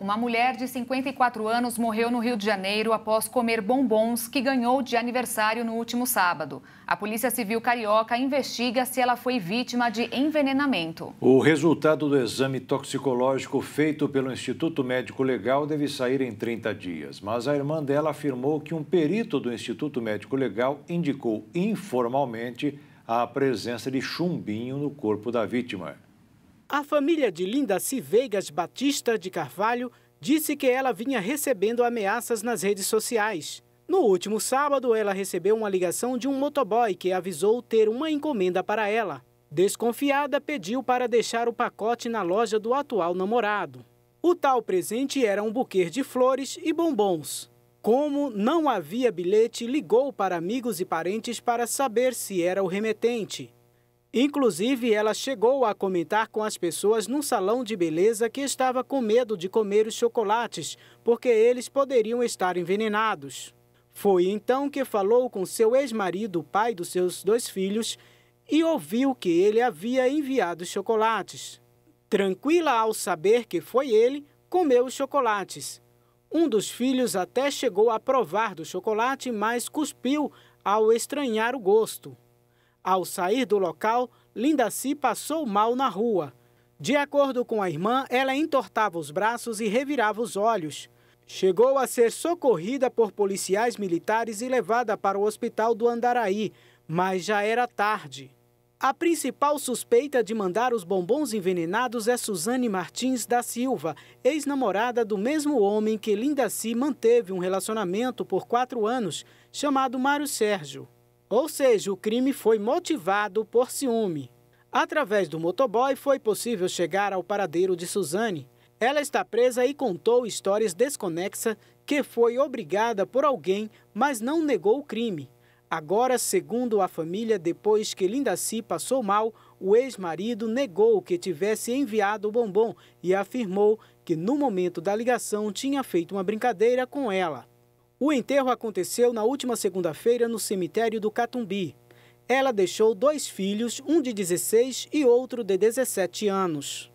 Uma mulher de 54 anos morreu no Rio de Janeiro após comer bombons que ganhou de aniversário no último sábado. A Polícia Civil Carioca investiga se ela foi vítima de envenenamento. O resultado do exame toxicológico feito pelo Instituto Médico Legal deve sair em 30 dias, mas a irmã dela afirmou que um perito do Instituto Médico Legal indicou informalmente a presença de chumbinho no corpo da vítima. A família de Linda Civeigas Batista de Carvalho disse que ela vinha recebendo ameaças nas redes sociais. No último sábado, ela recebeu uma ligação de um motoboy que avisou ter uma encomenda para ela. Desconfiada, pediu para deixar o pacote na loja do atual namorado. O tal presente era um buquê de flores e bombons. Como não havia bilhete, ligou para amigos e parentes para saber se era o remetente. Inclusive, ela chegou a comentar com as pessoas num salão de beleza que estava com medo de comer os chocolates, porque eles poderiam estar envenenados. Foi então que falou com seu ex-marido, pai dos seus dois filhos, e ouviu que ele havia enviado chocolates. Tranquila ao saber que foi ele, comeu os chocolates. Um dos filhos até chegou a provar do chocolate, mas cuspiu ao estranhar o gosto. Ao sair do local, Linda Lindaci passou mal na rua. De acordo com a irmã, ela entortava os braços e revirava os olhos. Chegou a ser socorrida por policiais militares e levada para o hospital do Andaraí, mas já era tarde. A principal suspeita de mandar os bombons envenenados é Suzane Martins da Silva, ex-namorada do mesmo homem que Lindaci manteve um relacionamento por quatro anos, chamado Mário Sérgio. Ou seja, o crime foi motivado por ciúme. Através do motoboy foi possível chegar ao paradeiro de Suzane. Ela está presa e contou histórias desconexas que foi obrigada por alguém, mas não negou o crime. Agora, segundo a família, depois que Linda Si passou mal, o ex-marido negou que tivesse enviado o bombom e afirmou que no momento da ligação tinha feito uma brincadeira com ela. O enterro aconteceu na última segunda-feira no cemitério do Catumbi. Ela deixou dois filhos, um de 16 e outro de 17 anos.